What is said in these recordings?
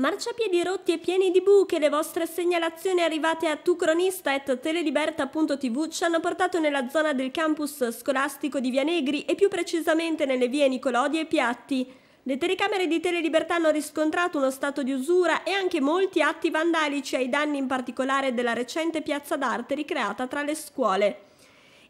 Marciapiedi rotti e pieni di buche, le vostre segnalazioni arrivate a tucronista.teleliberta.tv ci hanno portato nella zona del campus scolastico di Via Negri e più precisamente nelle vie Nicolodi e Piatti. Le telecamere di Telelibertà hanno riscontrato uno stato di usura e anche molti atti vandalici ai danni in particolare della recente piazza d'arte ricreata tra le scuole.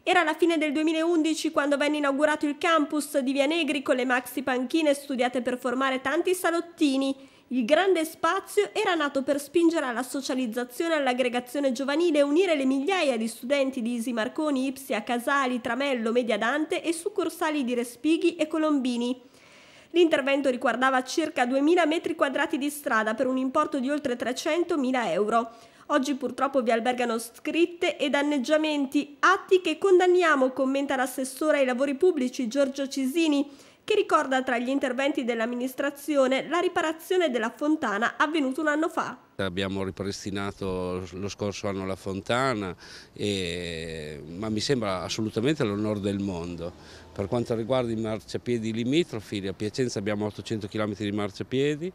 Era la fine del 2011 quando venne inaugurato il campus di Via Negri con le maxi panchine studiate per formare tanti salottini. Il grande spazio era nato per spingere alla socializzazione e all'aggregazione giovanile e unire le migliaia di studenti di Isi Marconi, Ipsia, Casali, Tramello, Mediadante e succursali di Respighi e Colombini. L'intervento riguardava circa 2.000 metri quadrati di strada per un importo di oltre 300.000 euro. Oggi purtroppo vi albergano scritte e danneggiamenti, atti che condanniamo, commenta l'assessore ai lavori pubblici Giorgio Cisini, che ricorda tra gli interventi dell'amministrazione la riparazione della fontana avvenuta un anno fa. Abbiamo ripristinato lo scorso anno la fontana, e, ma mi sembra assolutamente l'onore del mondo. Per quanto riguarda i marciapiedi limitrofi, a Piacenza abbiamo 800 km di marciapiedi,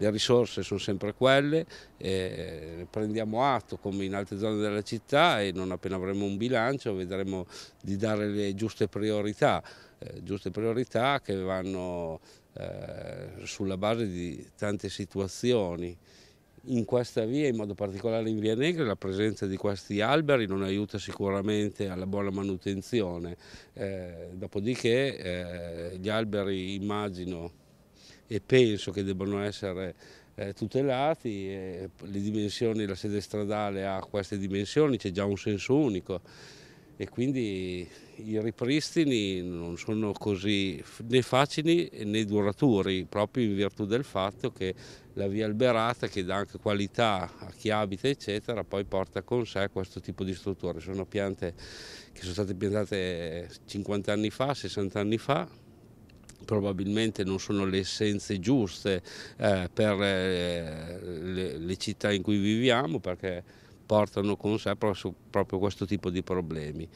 le risorse sono sempre quelle, eh, prendiamo atto come in altre zone della città e non appena avremo un bilancio vedremo di dare le giuste priorità, eh, giuste priorità che vanno eh, sulla base di tante situazioni. In questa via, in modo particolare in via Negra, la presenza di questi alberi non aiuta sicuramente alla buona manutenzione. Eh, dopodiché eh, gli alberi, immagino, e penso che debbano essere eh, tutelati, eh, le dimensioni, la sede stradale ha queste dimensioni, c'è già un senso unico e quindi i ripristini non sono così né facili né duraturi, proprio in virtù del fatto che la via alberata, che dà anche qualità a chi abita, eccetera, poi porta con sé questo tipo di strutture. Sono piante che sono state piantate 50 anni fa, 60 anni fa, probabilmente non sono le essenze giuste eh, per le, eh, le, le, città in cui viviamo perché portano con sé proprio questo tipo di problemi.